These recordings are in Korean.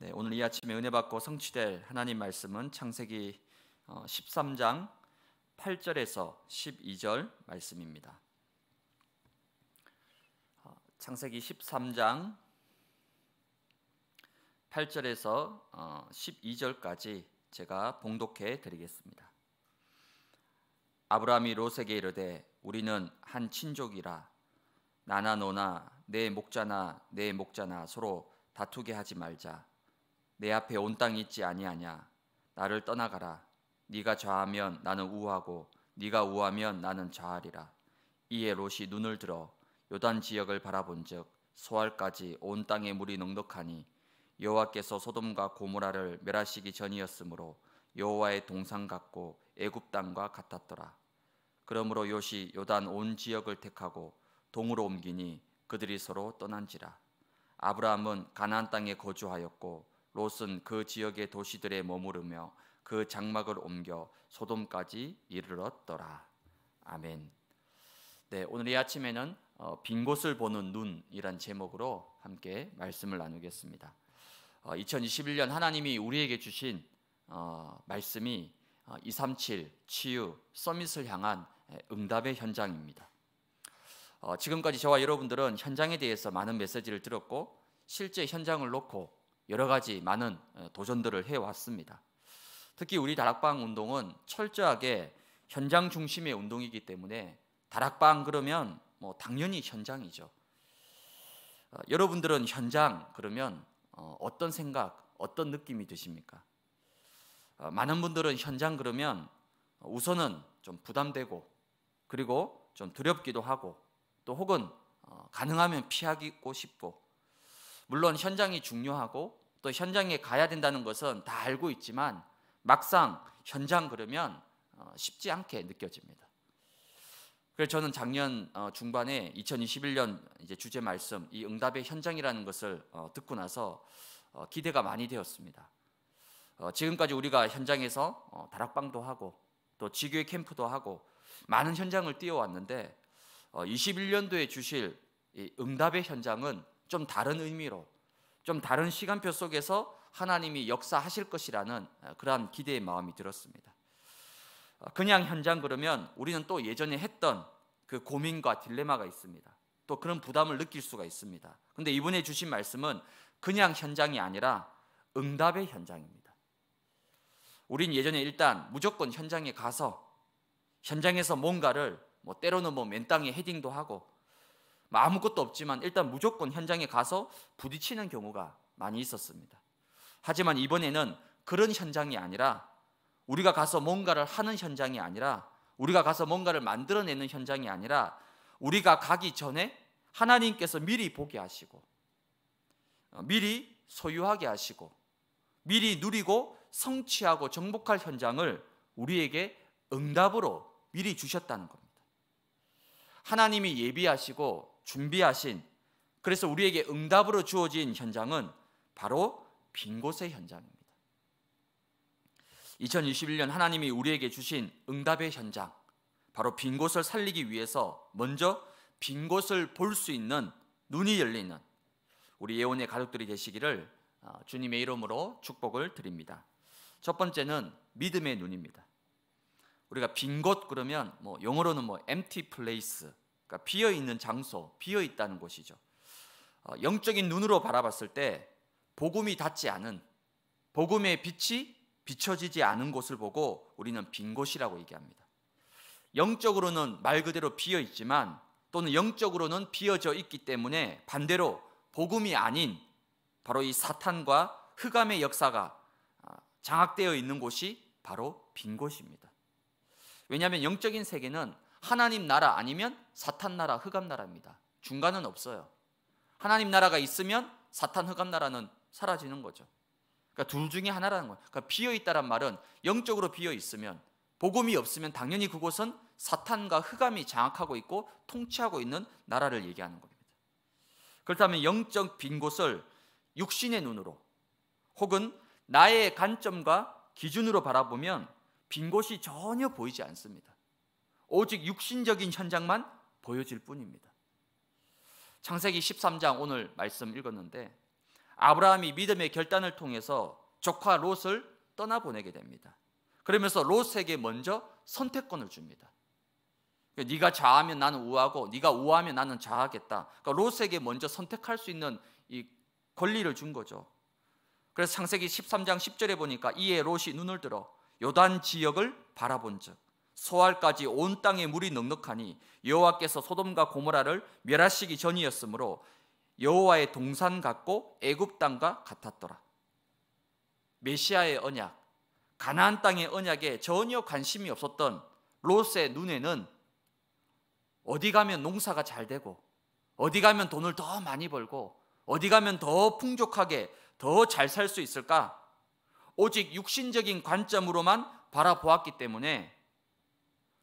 네, 오늘 이 아침에 은혜 받고 성취될 하나님 말씀은 창세기 13장 어, 8절에서 12절 말씀입니다. 어, 창세기 13장 8절에서 12절까지 어, 제가 봉독해 드리겠습니다. 아브라함이 롯에게 이르되 우리는 한 친족이라 나나 너나 내 목자나 내 목자나 서로 다투게 하지 말자 내 앞에 온 땅이 있지 아니하냐 나를 떠나가라 네가 좌하면 나는 우하고 네가 우하면 나는 좌하리라 이에 롯이 눈을 들어 요단 지역을 바라본즉 소알까지 온 땅에 물이 넉넉하니 여호와께서 소돔과 고모라를 멸하시기 전이었으므로 여호와의 동상 같고 애굽 땅과 같았더라 그러므로 요시 요단 온 지역을 택하고 동으로 옮기니 그들이 서로 떠난지라 아브라함은 가나안 땅에 거주하였고 롯은 그 지역의 도시들에 머무르며 그 장막을 옮겨 소돔까지 이르렀더라. 아멘. 네, 오늘 이 아침에는 어, 빈 곳을 보는 눈이란 제목으로 함께 말씀을 나누겠습니다. 어, 2021년 하나님이 우리에게 주신 어, 말씀이 237 어, 치유 서밋을 향한 응답의 현장입니다. 어, 지금까지 저와 여러분들은 현장에 대해서 많은 메시지를 들었고 실제 현장을 놓고 여러 가지 많은 어, 도전들을 해왔습니다. 특히 우리 다락방 운동은 철저하게 현장 중심의 운동이기 때문에 다락방 그러면 뭐 당연히 현장이죠. 어, 여러분들은 현장 그러면 어, 떤 생각, 어떤 느낌이 드십니까? 어, 많은 분들은 현장 그러면 우선은 좀 부담되고 그리고 좀 두렵기도 하고 또 혹은 가능하면 피하고 싶고 물론 현장이 중요하고 또 현장에 가야 된다는 것은 다 알고 있지만 막상 현장 그러면 어, 쉽지 않게 느껴집니다. 그래서 저는 작년 어, 중반에 2021년 이제 주제 말씀 이 응답의 현장이라는 것을 어, 듣고 나서 기대가 많이 되었습니다. 지금까지 우리가 현장에서 다락방도 하고 또 지교회 캠프도 하고 많은 현장을 뛰어왔는데 21년도에 주실 응답의 현장은 좀 다른 의미로 좀 다른 시간표 속에서 하나님이 역사하실 것이라는 아, 그러한 기대의 마음이 들었습니다. 아, 그냥 현장 그러면 우리는 또 예전에 했던 그 고민과 딜레마가 있습니다. 또 그런 부담을 느낄 수가 있습니다. 근데 이번에 주신 말씀은 그냥 현장이 아니라 응답의 현장입니다. 우린 예전에 일단 무조건 현장에 가서 현장에서 뭔가를 뭐 때로는 뭐 맨땅에 헤딩도 하고 아무것도 없지만 일단 무조건 현장에 가서 부딪히는 경우가 많이 있었습니다. 하지만 이번에는 그런 현장이 아니라 우리가 가서 뭔가를 하는 현장이 아니라 우리가 가서 뭔가를 만들어내는 현장이 아니라 우리가 가기 전에 하나님께서 미리 보게 하시고 어, 미리 소유하게 하시고 미리 누리고 성취하고 정복할 현장을 우리에게 응답으로 미리 주셨다는 겁니다. 하나님이 예비하시고 준비하신 그래서 우리에게 응답으로 주어진 현장은 바로 빈 곳의 현장입니다. 2021년 하나님이 우리에게 주신 응답의 현장, 바로 빈 곳을 살리기 위해서 먼저 빈 곳을 볼 수 있는 눈이 열리는 우리 예원의 가족들이 되시기를 어, 주님의 이름으로 축복을 드립니다. 첫 번째는 믿음의 눈입니다. 우리가 빈 곳 그러면 뭐 영어로는 뭐 empty place 그러니까 비어 있는 장소, 비어 있다는 곳이죠. 어, 영적인 눈으로 바라봤을 때 복음이 닿지 않은 복음의 빛이 비춰지지 않은 곳을 보고 우리는 빈 곳이라고 얘기합니다. 영적으로는 말 그대로 비어 있지만 또는 영적으로는 비어져 있기 때문에 반대로 복음이 아닌 바로 이 사탄과 흑암의 역사가 아, 장악되어 있는 곳이 바로 빈 곳입니다. 왜냐하면 영적인 세계는 하나님 나라 아니면 사탄 나라 흑암 나라입니다. 중간은 없어요. 하나님 나라가 있으면 사탄 흑암 나라는 사라지는 거죠. 그러니까 둘 중에 하나라는 거예요. 그러니까 비어 있다란 말은 영적으로 비어 있으면 복음이 없으면 당연히 그곳은 사탄과 흑암이 장악하고 있고 통치하고 있는 나라를 얘기하는 겁니다. 그렇다면 영적 빈 곳을 육신의 눈으로 혹은 나의 관점과 기준으로 바라보면 빈 곳이 전혀 보이지 않습니다. 오직 육신적인 현장만 보여질 뿐입니다. 창세기 13장 오늘 말씀 읽었는데 아브라함이 믿음의 결단을 통해서 조카 롯을 떠나보내게 됩니다. 그러면서 롯에게 먼저 선택권을 줍니다. 네가 좌하면 나는 우하고 네가 우하면 나는 좌하겠다. 그러니까 롯에게 먼저 선택할 수 있는 이 권리를 준 거죠. 그래서 창세기 13장 10절에 보니까 이에 롯이 눈을 들어 요단 지역을 바라본즉 소알까지 온 땅에 물이 넉넉하니 여호와께서 소돔과 고모라를 멸하시기 전이었으므로 여호와의 동산 같고 애굽 땅과 같았더라. 메시아의 언약, 가나안 땅의 언약에 전혀 관심이 없었던 롯의 눈에는 어디 가면 농사가 잘 되고 어디 가면 돈을 더 많이 벌고 어디 가면 더 풍족하게 더 잘 살 수 있을까? 오직 육신적인 관점으로만 바라보았기 때문에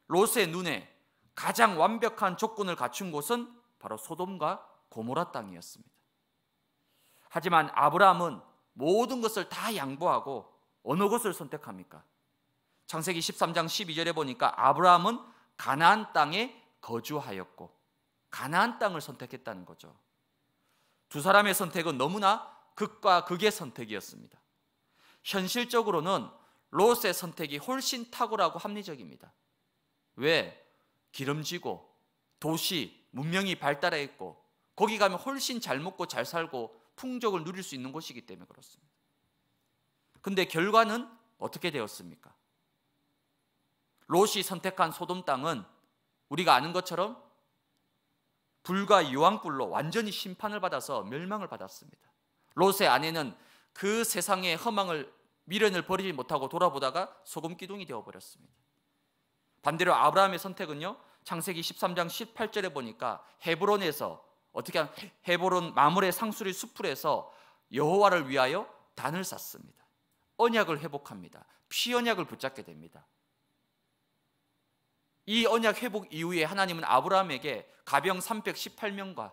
로스의 눈에 가장 완벽한 조건을 갖춘 곳은 바로 소돔과 고모라 땅이었습니다. 하지만 아브라함은 모든 것을 다 양보하고 어느 것을 선택합니까? 창세기 13장 12절에 보니까 아브라함은 가나안 땅에 거주하였고 가나안 땅을 선택했다는 거죠. 두 사람의 선택은 너무나 극과 극의 선택이었습니다. 현실적으로는 롯의 선택이 훨씬 탁월하고 합리적입니다. 왜? 기름지고 도시, 문명이 발달해 있고 거기 가면 훨씬 잘 먹고 잘 살고 풍족을 누릴 수 있는 곳이기 때문에 그렇습니다. 근데 결과는 어떻게 되었습니까? 롯이 선택한 소돔 땅은 우리가 아는 것처럼 불과 유황불로 완전히 심판을 받아서 멸망을 받았습니다. 롯의 아내는 그 세상의 허망을 미련을 버리지 못하고 돌아보다가 소금 기둥이 되어 버렸습니다. 반대로 아브라함의 선택은요. 창세기 13장 18절에 보니까 헤브론에서 어떻게 하면 헤브론 마물의 상수리 수풀에서 여호와를 위하여 단을 쌓습니다. 언약을 회복합니다. 피언약을 붙잡게 됩니다. 이 언약 회복 이후에 하나님은 아브라함에게 가병 318명과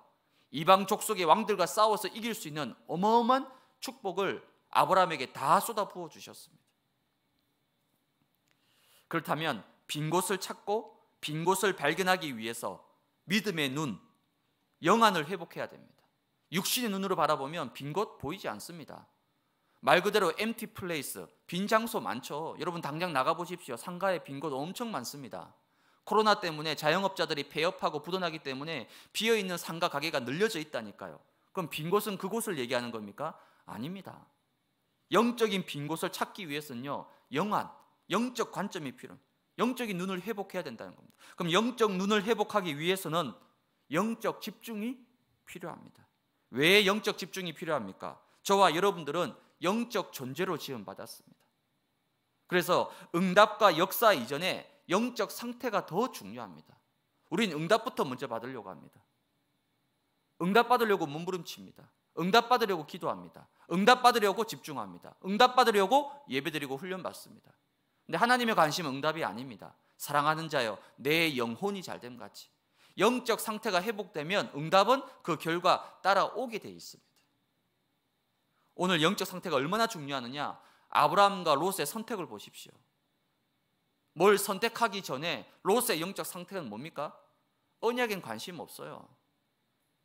이방 족속의 왕들과 싸워서 이길 수 있는 어마어마한 축복을 아브라함에게 다 쏟아 부어 주셨습니다. 그렇다면 빈 곳을 찾고 빈 곳을 발견하기 위해서 믿음의 눈, 영안을 회복해야 됩니다. 육신의 눈으로 바라보면 빈 곳 보이지 않습니다. 말 그대로 empty place, 빈 장소 많죠. 여러분 당장 나가보십시오. 상가에 빈 곳 엄청 많습니다. 코로나 때문에 자영업자들이 폐업하고 부도나기 때문에 비어있는 상가 가게가 늘려져 있다니까요. 그럼 빈 곳은 그곳을 얘기하는 겁니까? 아닙니다. 영적인 빈 곳을 찾기 위해서는요, 영안, 영적 관점이 필요합니다. 영적인 눈을 회복해야 된다는 겁니다. 그럼 영적 눈을 회복하기 위해서는 영적 집중이 필요합니다. 왜 영적 집중이 필요합니까? 저와 여러분들은 영적 존재로 지음 받았습니다. 그래서 응답과 역사 이전에 영적 상태가 더 중요합니다. 우린 응답부터 먼저 받으려고 합니다. 응답 받으려고 몸부림칩니다. 응답 받으려고 기도합니다. 응답 받으려고 집중합니다. 응답 받으려고 예배드리고 훈련 받습니다. 근데 하나님의 관심은 응답이 아닙니다. 사랑하는 자여, 내 영혼이 잘됨 같이. 영적 상태가 회복되면 응답은 그 결과 따라오게 돼 있습니다. 오늘 영적 상태가 얼마나 중요하느냐? 아브라함과 롯의 선택을 보십시오. 뭘 선택하기 전에 롯의 영적 상태는 뭡니까? 언약엔 관심 없어요.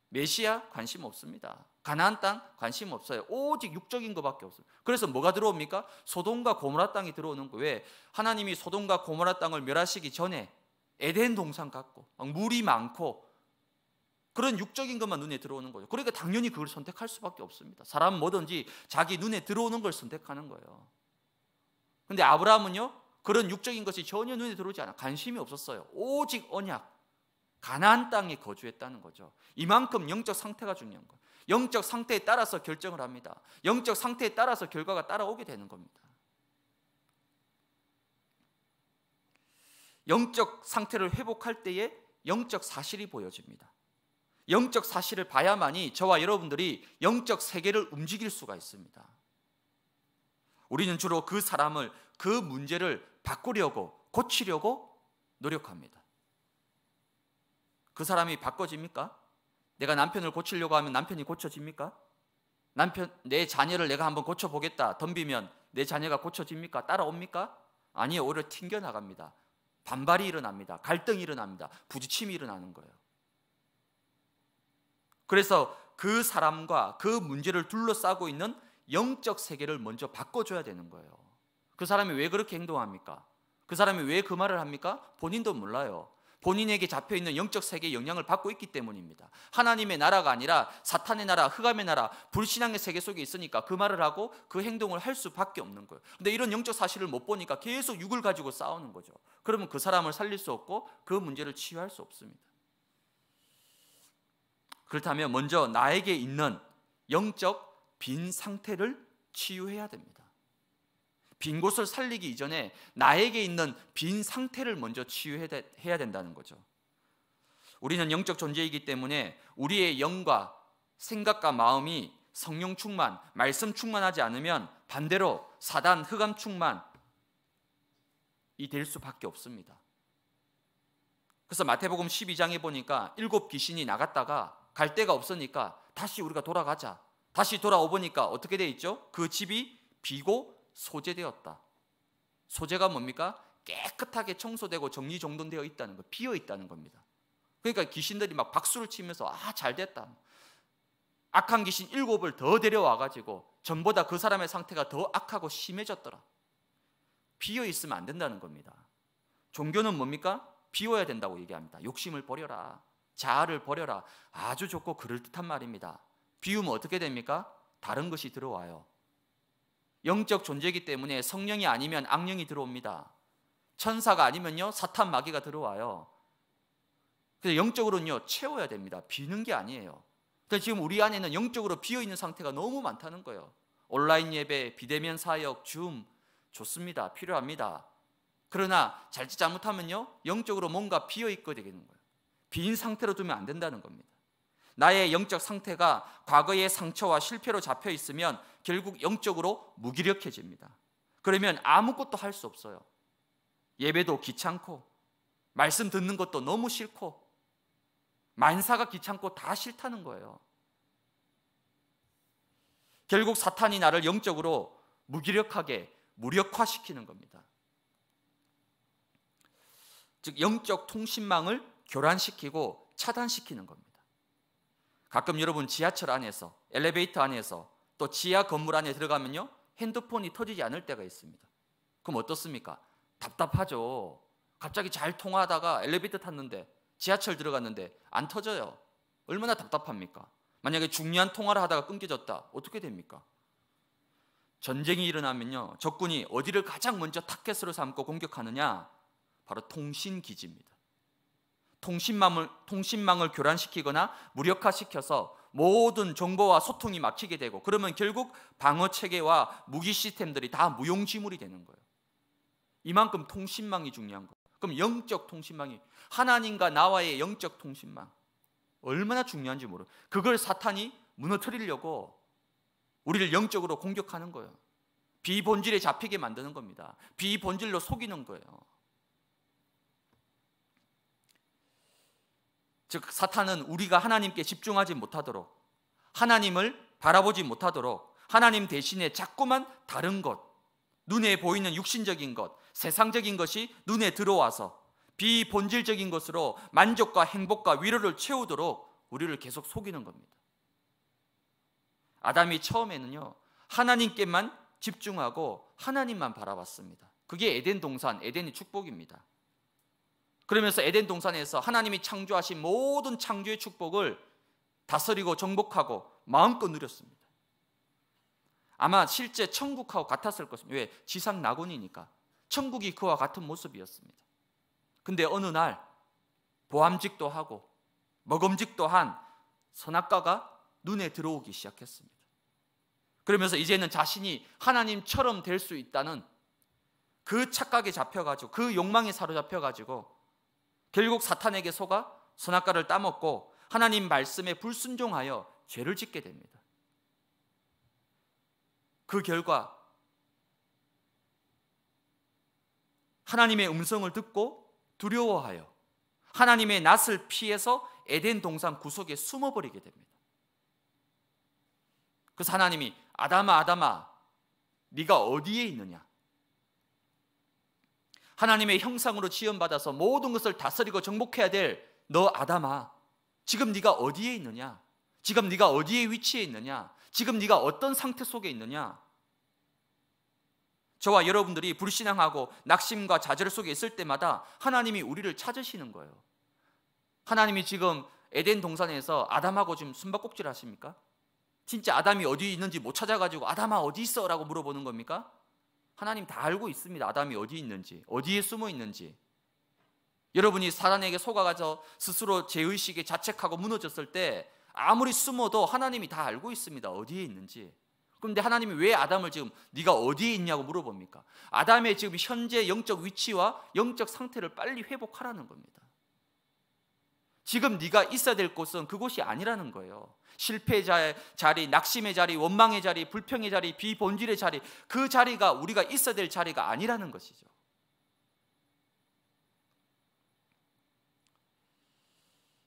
메시아 관심 없습니다. 가나안 땅 관심 없어요. 오직 육적인 것밖에 없어요. 그래서 뭐가 들어옵니까? 소돔과 고모라 땅이 들어오는 거왜 예요 하나님이 소돔과 고모라 땅을 멸하시기 전에 에덴 동산 같고 물이 많고 그런 육적인 것만 눈에 들어오는 거죠. 그러니까 당연히 그걸 선택할 수밖에 없습니다. 사람 뭐든지 자기 눈에 들어오는 걸 선택하는 거예요. 근데 아브라함은요. 그런 육적인 것이 전혀 눈에 들어오지 않아 관심이 없었어요. 오직 언약 가나안 땅에 거주했다는 거죠. 이만큼 영적 상태가 중요한 거예요. 영적 상태에 따라서 결정을 합니다. 영적 상태에 따라서 결과가 따라오게 되는 겁니다. 영적 상태를 회복할 때에 영적 사실이 보여집니다. 영적 사실을 봐야만이 저와 여러분들이 영적 세계를 움직일 수가 있습니다. 우리는 주로 그 사람을, 그 문제를 바꾸려고, 고치려고 노력합니다. 그 사람이 바꿔집니까? 내가 남편을 고치려고 하면 남편이 고쳐집니까? 남편 내 자녀를 내가 한번 고쳐 보겠다. 덤비면 내 자녀가 고쳐집니까? 따라옵니까? 아니요. 오히려 튕겨 나갑니다. 반발이 일어납니다. 갈등이 일어납니다. 부딪힘이 일어나는 거예요. 그래서 그 사람과 그 문제를 둘러싸고 있는 영적 세계를 먼저 바꿔줘야 되는 거예요. 그 사람이 왜 그렇게 행동합니까? 그 사람이 왜 그 말을 합니까? 본인도 몰라요. 본인에게 잡혀 있는 영적 세계의 영향을 받고 있기 때문입니다. 하나님의 나라가 아니라 사탄의 나라, 흑암의 나라, 불신앙의 세계 속에 있으니까 그 말을 하고 그 행동을 할 수밖에 없는 거예요. 근데 이런 영적 사실을 못 보니까 계속 육을 가지고 싸우는 거죠. 그러면 그 사람을 살릴 수 없고 그 문제를 치유할 수 없습니다. 그렇다면 먼저 나에게 있는 영적 빈 상태를 치유해야 됩니다. 빈 곳을 살리기 이전에 나에게 있는 빈 상태를 먼저 치유해야 된다는 거죠. 우리는 영적 존재이기 때문에 우리의 영과 생각과 마음이 성령 충만, 말씀 충만하지 않으면 반대로 사단 흑암 충만이 될 수밖에 없습니다. 그래서 마태복음 12장에 보니까 일곱 귀신이 나갔다가 갈 데가 없으니까 다시 우리가 돌아가자. 다시 돌아오 보니까 어떻게 돼 있죠? 그 집이 비고 소재되었다. 소재가 뭡니까? 깨끗하게 청소되고 정리정돈되어 있다는 거, 비어 있다는 겁니다. 그러니까 귀신들이 막 박수를 치면서 아, 잘 됐다. 악한 귀신 일곱을 더 데려와 가지고 전보다 그 사람의 상태가 더 악하고 심해졌더라. 비어 있으면 안 된다는 겁니다. 종교는 뭡니까? 비워야 된다고 얘기합니다. 욕심을 버려라. 자아를 버려라. 아주 좋고 그럴듯한 말입니다. 비우면 어떻게 됩니까? 다른 것이 들어와요. 영적 존재이기 때문에 성령이 아니면 악령이 들어옵니다. 천사가 아니면요 사탄 마귀가 들어와요. 그래서 영적으로는요 채워야 됩니다. 비는 게 아니에요. 근데 그러니까 지금 우리 안에는 영적으로 비어 있는 상태가 너무 많다는 거예요. 온라인 예배, 비대면 사역, 줌 좋습니다. 필요합니다. 그러나 잘못하면요 영적으로 뭔가 비어 있게 되는 거예요. 빈 상태로 두면 안 된다는 겁니다. 나의 영적 상태가 과거의 상처와 실패로 잡혀 있으면 결국 영적으로 무기력해집니다. 그러면 아무것도 할 수 없어요. 예배도 귀찮고 말씀 듣는 것도 너무 싫고 만사가 귀찮고 다 싫다는 거예요. 결국 사탄이 나를 영적으로 무기력하게 무력화시키는 겁니다. 즉 영적 통신망을 교란시키고 차단시키는 겁니다. 가끔 여러분 지하철 안에서 엘리베이터 안에서 또 지하 건물 안에 들어가면요 핸드폰이 터지지 않을 때가 있습니다. 그럼 어떻습니까? 답답하죠. 갑자기 잘 통화하다가 엘리베이터 탔는데 지하철 들어갔는데 안 터져요. 얼마나 답답합니까? 만약에 중요한 통화를 하다가 끊겨졌다 어떻게 됩니까? 전쟁이 일어나면요 적군이 어디를 가장 먼저 타켓으로 삼고 공격하느냐 바로 통신 기지입니다. 통신망을 통신망을 교란시키거나 무력화시켜서 모든 정보와 소통이 막히게 되고 그러면 결국 방어 체계와 무기 시스템들이 다 무용지물이 되는 거예요. 이만큼 통신망이 중요한 거예요. 그럼 영적 통신망이 하나님과 나와의 영적 통신망 얼마나 중요한지 모르. 그걸 사탄이 무너뜨리려고 우리를 영적으로 공격하는 거예요. 비본질에 잡히게 만드는 겁니다. 비본질로 속이는 거예요. 즉 사탄은 우리가 하나님께 집중하지 못하도록 하나님을 바라보지 못하도록 하나님 대신에 자꾸만 다른 것, 눈에 보이는 육신적인 것, 세상적인 것이 눈에 들어와서 비본질적인 것으로 만족과 행복과 위로를 채우도록 우리를 계속 속이는 겁니다. 아담이 처음에는요, 하나님께만 집중하고 하나님만 바라봤습니다. 그게 에덴 동산, 에덴의 축복입니다. 그러면서 에덴 동산에서 하나님이 창조하신 모든 창조의 축복을 다스리고 정복하고 마음껏 누렸습니다. 아마 실제 천국하고 같았을 것입니다. 왜? 지상 낙원이니까. 천국이 그와 같은 모습이었습니다. 근데 어느 날 보암직도 하고 먹음직도 한선악가가 눈에 들어오기 시작했습니다. 그러면서 이제는 자신이 하나님처럼 될 수 있다는 그 착각에 잡혀가지고 그 욕망에 사로잡혀가지고 결국 사탄에게 속아 선악과를 따먹고 하나님 말씀에 불순종하여 죄를 짓게 됩니다. 그 결과 하나님의 음성을 듣고 두려워하여 하나님의 낯을 피해서 에덴 동산 구석에 숨어버리게 됩니다. 그래서 하나님이 아담아 아담아 네가 어디에 있느냐 하나님의 형상으로 지연받아서 모든 것을 다스리고 정복해야 될 너 아담아 지금 네가 어디에 있느냐? 지금 네가 어디에 위치해 있느냐? 지금 네가 어떤 상태 속에 있느냐? 저와 여러분들이 불신앙하고 낙심과 좌절 속에 있을 때마다 하나님이 우리를 찾으시는 거예요. 하나님이 지금 에덴 동산에서 아담하고 지금 숨바꼭질 하십니까? 진짜 아담이 어디 있는지 못 찾아가지고 아담아 어디 있어? 라고 물어보는 겁니까? 하나님 다 알고 있습니다. 아담이 어디 있는지, 어디에 숨어 있는지. 여러분이 사단에게 속아가서 스스로 제의식에 자책하고 무너졌을 때 아무리 숨어도 하나님이 다 알고 있습니다. 어디에 있는지. 그런데 하나님이 왜 아담을 지금 네가 어디에 있냐고 물어봅니까? 아담의 지금 현재 영적 위치와 영적 상태를 빨리 회복하라는 겁니다. 지금 네가 있어야 될 곳은 그곳이 아니라는 거예요. 실패자의 자리, 낙심의 자리, 원망의 자리, 불평의 자리, 비본질의 자리, 그 자리가 우리가 있어야 될 자리가 아니라는 것이죠.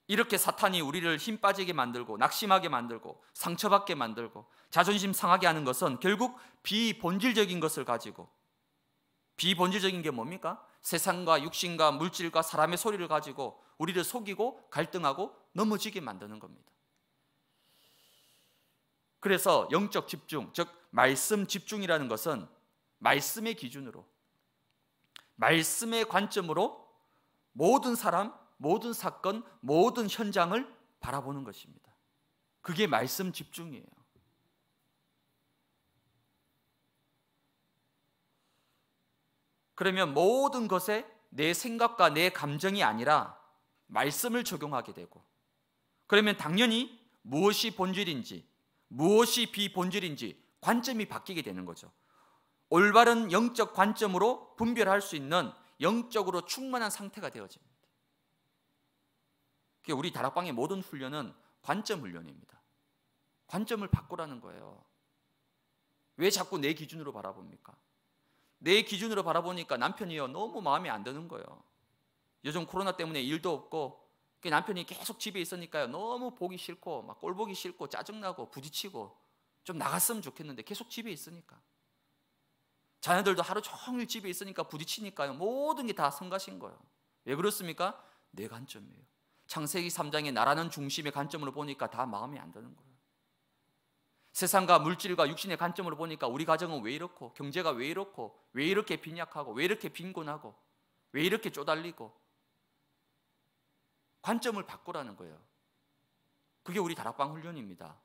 이렇게 사탄이 우리를 힘 빠지게 만들고 낙심하게 만들고 상처받게 만들고 자존심 상하게 하는 것은 결국 비본질적인 것을 가지고 비본질적인 게 뭡니까? 세상과 육신과 물질과 사람의 소리를 가지고 우리를 속이고 갈등하고 넘어지게 만드는 겁니다. 그래서 영적 집중, 즉 말씀 집중이라는 것은 말씀의 기준으로 말씀의 관점으로 모든 사람, 모든 사건, 모든 현장을 바라보는 것입니다. 그게 말씀 집중이에요. 그러면 모든 것에 내 생각과 내 감정이 아니라 말씀을 적용하게 되고 그러면 당연히 무엇이 본질인지 무엇이 비본질인지 관점이 바뀌게 되는 거죠. 올바른 영적 관점으로 분별할 수 있는 영적으로 충만한 상태가 되어집니다. 우리 다락방의 모든 훈련은 관점 훈련입니다. 관점을 바꾸라는 거예요. 왜 자꾸 내 기준으로 바라봅니까? 내 기준으로 바라보니까 남편이요 너무 마음에 안 드는 거예요. 요즘 코로나 때문에 일도 없고 남편이 계속 집에 있으니까요. 너무 보기 싫고 막 꼴보기 싫고 짜증나고 부딪히고 좀 나갔으면 좋겠는데 계속 집에 있으니까 자녀들도 하루 종일 집에 있으니까 부딪히니까요. 모든 게 다 성가신 거예요. 왜 그렇습니까? 내 관점이에요. 창세기 3장의 나라는 중심의 관점으로 보니까 다 마음에 안 드는 거예요. 세상과 물질과 육신의 관점으로 보니까 우리 가정은 왜 이렇고 경제가 왜 이렇고 왜 이렇게 빈약하고 왜 이렇게 빈곤하고 왜 이렇게 쪼달리고 관점을 바꾸라는 거예요. 그게 우리 다락방 훈련입니다.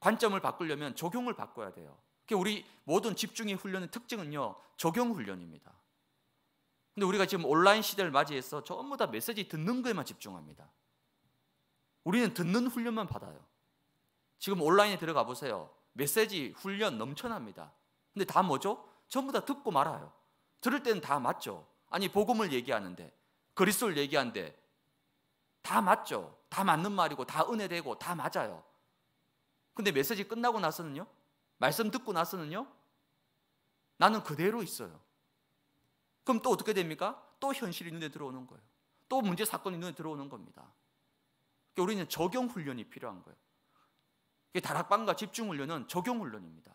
관점을 바꾸려면 적용을 바꿔야 돼요. 그게 우리 모든 집중의 훈련의 특징은요. 적용 훈련입니다. 근데 우리가 지금 온라인 시대를 맞이해서 전부 다 메시지 듣는 거에만 집중합니다. 우리는 듣는 훈련만 받아요. 지금 온라인에 들어가 보세요. 메시지 훈련 넘쳐납니다. 근데 다 뭐죠? 전부 다 듣고 말아요. 들을 때는 다 맞죠. 아니 복음을 얘기하는데 그리스도를 얘기한데 다 맞죠. 다 맞는 말이고 다 은혜되고 다 맞아요. 근데 메시지 끝나고 나서는요? 말씀 듣고 나서는요? 나는 그대로 있어요. 그럼 또 어떻게 됩니까? 또 현실이 눈에 들어오는 거예요. 또 문제 사건이 눈에 들어오는 겁니다. 그러니까 우리는 적용 훈련이 필요한 거예요. 다락방과 집중 훈련은 적용 훈련입니다.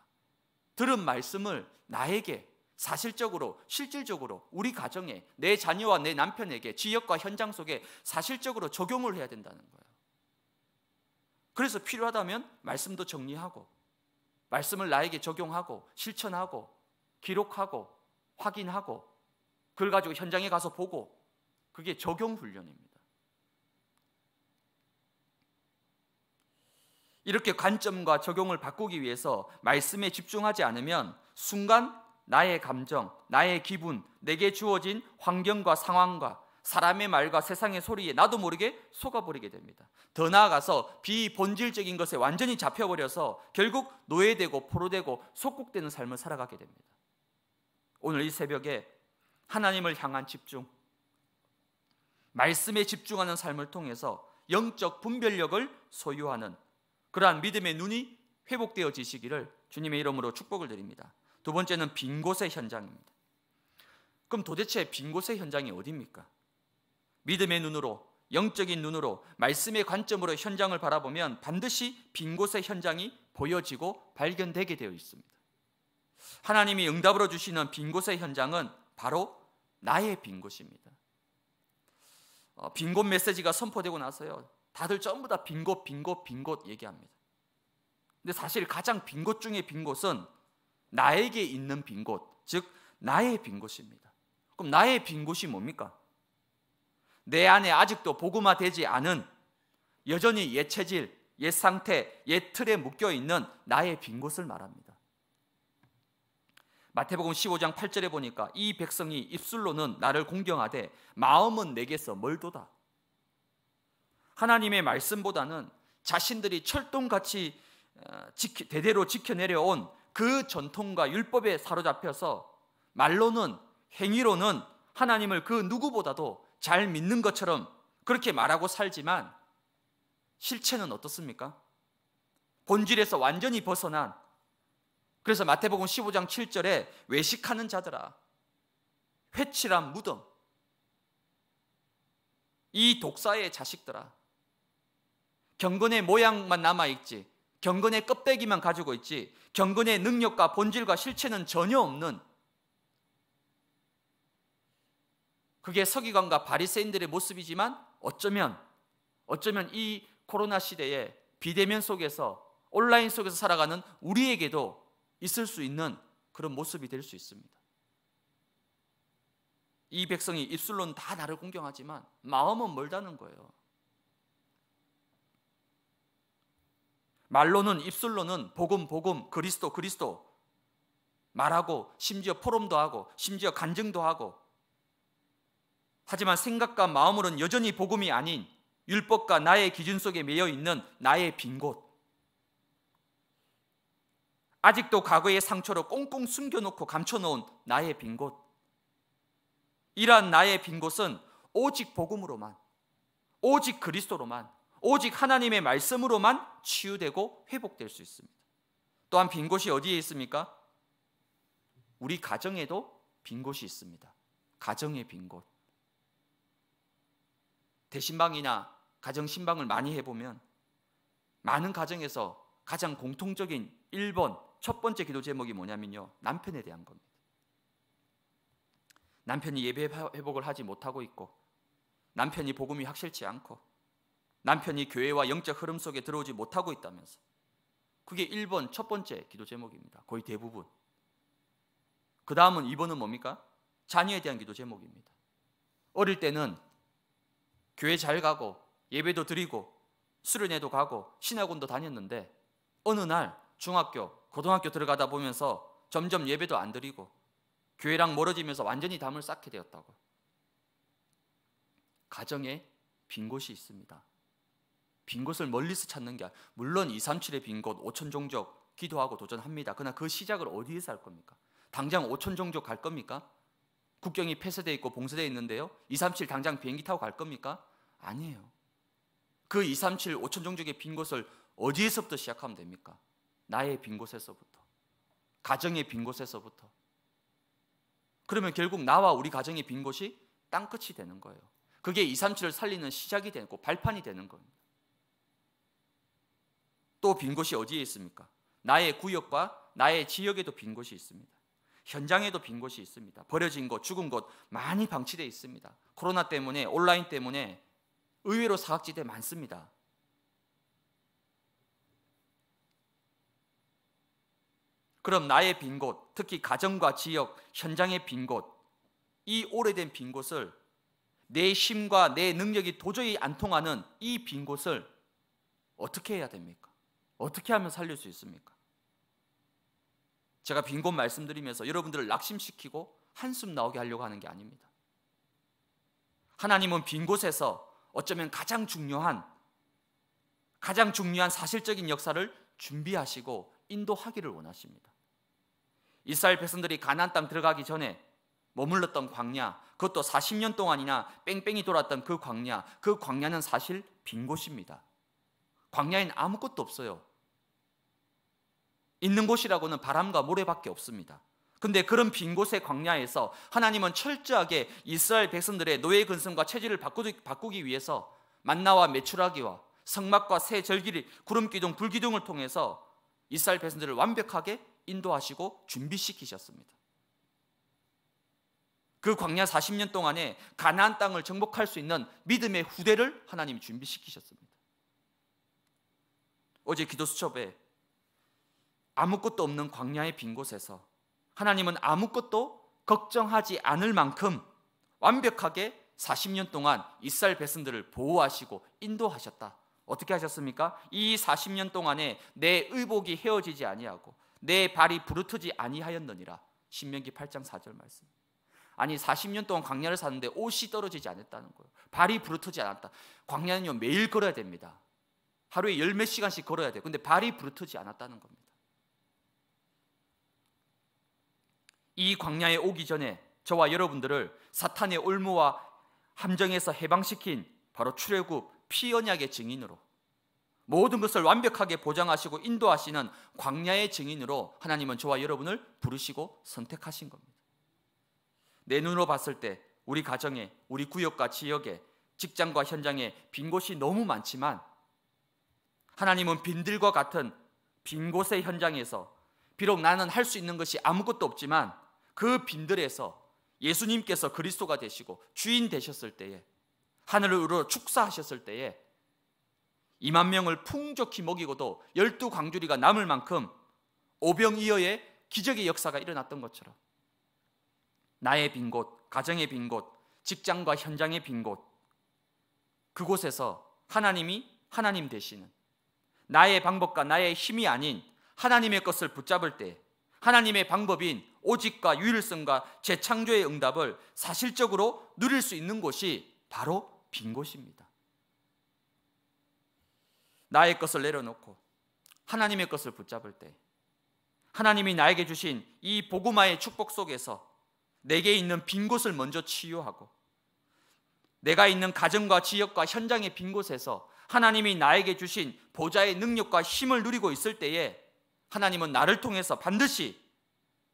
들은 말씀을 나에게 사실적으로 실질적으로 우리 가정에 내 자녀와 내 남편에게 지역과 현장 속에 사실적으로 적용을 해야 된다는 거예요. 그래서 필요하다면 말씀도 정리하고 말씀을 나에게 적용하고 실천하고 기록하고 확인하고 그걸 가지고 현장에 가서 보고 그게 적용 훈련입니다. 이렇게 관점과 적용을 바꾸기 위해서 말씀에 집중하지 않으면 순간 나의 감정, 나의 기분, 내게 주어진 환경과 상황과 사람의 말과 세상의 소리에 나도 모르게 속아버리게 됩니다. 더 나아가서 비본질적인 것에 완전히 잡혀버려서 결국 노예되고 포로되고 속국되는 삶을 살아가게 됩니다. 오늘 이 새벽에 하나님을 향한 집중, 말씀에 집중하는 삶을 통해서 영적 분별력을 소유하는 그러한 믿음의 눈이 회복되어지시기를 주님의 이름으로 축복을 드립니다. 두 번째는 빈 곳의 현장입니다. 그럼 도대체 빈 곳의 현장이 어디입니까? 믿음의 눈으로 영적인 눈으로 말씀의 관점으로 현장을 바라보면 반드시 빈 곳의 현장이 보여지고 발견되게 되어 있습니다. 하나님이 응답으로 주시는 빈 곳의 현장은 바로 나의 빈 곳입니다. 어, 빈곳 메시지가 선포되고 나서요. 다들 전부 다 빈곳, 빈곳, 빈 곳 얘기합니다. 근데 사실 가장 빈 곳 중에 빈 곳은 나에게 있는 빈 곳, 즉 나의 빈 곳입니다. 그럼 나의 빈 곳이 뭡니까? 내 안에 아직도 복음화되지 않은 여전히 옛 체질, 옛 상태, 옛 틀에 묶여 있는 나의 빈 곳을 말합니다. 마태복음 15장 8절에 보니까 이 백성이 입술로는 나를 공경하되 마음은 내게서 멀도다. 하나님의 말씀보다는 자신들이 철동같이 어, 대대로 지켜내려온 그 전통과 율법에 사로잡혀서 말로는 행위로는 하나님을 그 누구보다도 잘 믿는 것처럼 그렇게 말하고 살지만 실체는 어떻습니까? 본질에서 완전히 벗어난 그래서 마태복음 15장 7절에 외식하는 자들아 회칠한 무덤 이 독사의 자식들아 경건의 모양만 남아있지 경건의 껍데기만 가지고 있지 경건의 능력과 본질과 실체는 전혀 없는 그게 서기관과 바리새인들의 모습이지만 어쩌면 어쩌면 이 코로나 시대에 비대면 속에서 온라인 속에서 살아가는 우리에게도 있을 수 있는 그런 모습이 될 수 있습니다. 이 백성이 입술로는 다 나를 공경하지만 마음은 멀다는 거예요. 말로는 입술로는 복음 복음 그리스도 그리스도 말하고 심지어 포럼도 하고 심지어 간증도 하고 하지만 생각과 마음으로는 여전히 복음이 아닌 율법과 나의 기준 속에 매여 있는 나의 빈 곳. 아직도 과거의 상처로 꽁꽁 숨겨놓고 감춰놓은 나의 빈 곳. 이러한 나의 빈 곳은 오직 복음으로만, 오직 그리스도로만, 오직 하나님의 말씀으로만 치유되고 회복될 수 있습니다. 또한 빈 곳이 어디에 있습니까? 우리 가정에도 빈 곳이 있습니다. 가정의 빈 곳. 대신방이나 가정 신방을 많이 해보면 많은 가정에서 가장 공통적인 1번 첫 번째 기도 제목이 뭐냐면요. 남편에 대한 겁니다. 남편이 예배 회복을 하지 못하고 있고 남편이 복음이 확실치 않고 남편이 교회와 영적 흐름 속에 들어오지 못하고 있다면서. 그게 1번 첫 번째 기도 제목입니다. 거의 대부분. 그 다음은 2번은 뭡니까? 자녀에 대한 기도 제목입니다. 어릴 때는 교회 잘 가고 예배도 드리고 수련회도 가고 신학원도 다녔는데 어느 날 중학교, 고등학교 들어가다 보면서 점점 예배도 안 드리고 교회랑 멀어지면서 완전히 담을 쌓게 되었다고. 가정에 빈 곳이 있습니다. 빈 곳을 멀리서 찾는 게 아니라 물론 2, 3, 7의 빈 곳, 5천 종족 기도하고 도전합니다. 그러나 그 시작을 어디에서 할 겁니까? 당장 5천 종족 갈 겁니까? 국경이 폐쇄되어 있고 봉쇄되어 있는데요. 2, 3, 7 당장 비행기 타고 갈 겁니까? 아니에요. 그 2, 3, 7 5천 종족의 빈 곳을 어디에서부터 시작하면 됩니까? 나의 빈 곳에서부터. 가정의 빈 곳에서부터. 그러면 결국 나와 우리 가정의 빈 곳이 땅끝이 되는 거예요. 그게 2, 3, 7을 살리는 시작이 되고 발판이 되는 겁니다. 또빈 곳이 어디에 있습니까? 나의 구역과 나의 지역에도 빈 곳이 있습니다. 현장에도 빈 곳이 있습니다. 버려진 곳, 죽은 곳 많이 방치되 있습니다. 코로나 때문에 온라인 때문에 의외로 사각지대 많습니다. 그럼 나의 빈 곳, 특히 가정과 지역, 현장의 빈 곳, 이 오래된 빈 곳을 내 힘과 내 능력이 도저히 안 통하는 이 빈 곳을 어떻게 해야 됩니까? 어떻게 하면 살릴 수 있습니까? 제가 빈곤 말씀드리면서 여러분들을 낙심시키고 한숨 나오게 하려고 하는 게 아닙니다. 하나님은 빈 곳에서 어쩌면 가장 중요한 가장 중요한 사실적인 역사를 준비하시고 인도하기를 원하십니다. 이스라엘 백성들이 가나안 땅 들어가기 전에 머물렀던 광야, 그것도 40년 동안이나 뺑뺑이 돌았던 그 광야, 그 광야는 사실 빈 곳입니다. 광야엔 아무것도 없어요. 있는 곳이라고는 바람과 모래밖에 없습니다. 근데 그런 빈 곳의 광야에서 하나님은 철저하게 이스라엘 백성들의 노예 근성과 체질을 바꾸기 위해서 만나와 메추라기와 성막과 새 절기를 구름 기둥 불 기둥을 통해서 이스라엘 백성들을 완벽하게 인도하시고 준비시키셨습니다. 그 광야 40년 동안에 가나안 땅을 정복할 수 있는 믿음의 후대를 하나님이 준비시키셨습니다. 어제 기도 수첩에 아무것도 없는 광야의 빈 곳에서 하나님은 아무것도 걱정하지 않을 만큼 완벽하게 40년 동안 이스라엘 백성들을 보호하시고 인도하셨다. 어떻게 하셨습니까? 이 40년 동안에 내 의복이 헤어지지 아니하고 내 발이 부르트지 아니하였느니라. 신명기 8장 4절 말씀. 아니 40년 동안 광야를 사는데 옷이 떨어지지 않았다는 거예요. 발이 부르트지 않았다. 광야는요 매일 걸어야 됩니다. 하루에 열몇 시간씩 걸어야 돼요. 근데 발이 부르트지 않았다는 겁니다. 이 광야에 오기 전에 저와 여러분들을 사탄의 올무와 함정에서 해방시킨 바로 출애굽 피언약의 증인으로 모든 것을 완벽하게 보장하시고 인도하시는 광야의 증인으로 하나님은 저와 여러분을 부르시고 선택하신 겁니다. 내 눈으로 봤을 때 우리 가정에, 우리 구역과 지역에, 직장과 현장에 빈 곳이 너무 많지만 하나님은 빈들과 같은 빈 곳의 현장에서 비록 나는 할 수 있는 것이 아무것도 없지만 그 빈들에서 예수님께서 그리스도가 되시고 주인 되셨을 때에 하늘을 우러 축사하셨을 때에 2만 명을 풍족히 먹이고도 열두 광주리가 남을 만큼 오병이어의 기적의 역사가 일어났던 것처럼 나의 빈 곳, 가정의 빈 곳, 직장과 현장의 빈 곳, 그곳에서 하나님이 하나님 되시는 나의 방법과 나의 힘이 아닌 하나님의 것을 붙잡을 때 하나님의 방법인 오직과 유일성과 재창조의 응답을 사실적으로 누릴 수 있는 곳이 바로 빈 곳입니다. 나의 것을 내려놓고 하나님의 것을 붙잡을 때 하나님이 나에게 주신 이 보구마의 축복 속에서 내게 있는 빈 곳을 먼저 치유하고 내가 있는 가정과 지역과 현장의 빈 곳에서 하나님이 나에게 주신 보좌의 능력과 힘을 누리고 있을 때에 하나님은 나를 통해서 반드시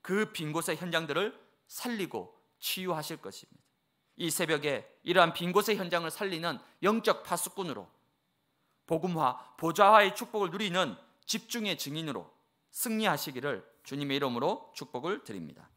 그빈 곳의 현장들을 살리고 치유하실 것입니다. 이 새벽에 이러한 빈 곳의 현장을 살리는 영적 파수꾼으로 복음화, 보좌화의 축복을 누리는 집중의 증인으로 승리하시기를 주님의 이름으로 축복을 드립니다.